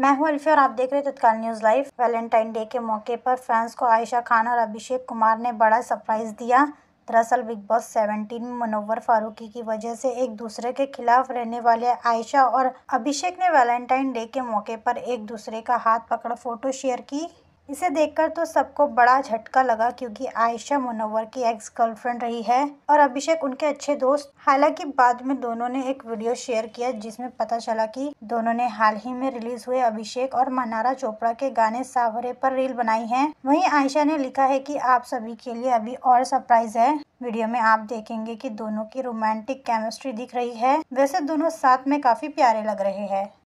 मैं हूं अल्फी और आप देख रहे हैं तत्काल न्यूज़ लाइव वैलेंटाइन डे के मौके पर फैंस को आयशा खान और अभिषेक कुमार ने बड़ा सरप्राइज़ दिया दरअसल बिग बॉस 17 में मनोवर फारूकी की वजह से एक दूसरे के खिलाफ रहने वाले आयशा और अभिषेक ने वैलेंटाइन डे के मौके पर एक दूसरे का हाथ पकड़ फोटो शेयर की इसे देखकर तो सबको बड़ा झटका लगा क्योंकि आयशा मुनवर की एक्स गर्लफ्रेंड रही है और अभिषेक उनके अच्छे दोस्त हालांकि बाद में दोनों ने एक वीडियो शेयर किया जिसमें पता चला कि दोनों ने हाल ही में रिलीज हुए अभिषेक और मनारा चोपड़ा के गाने सावरे पर रील बनाई है वहीं आयशा ने लिखा है की आप सभी के लिए अभी और सरप्राइज है वीडियो में आप देखेंगे की दोनों की रोमांटिक केमिस्ट्री दिख रही है वैसे दोनों साथ में काफी प्यारे लग रहे हैं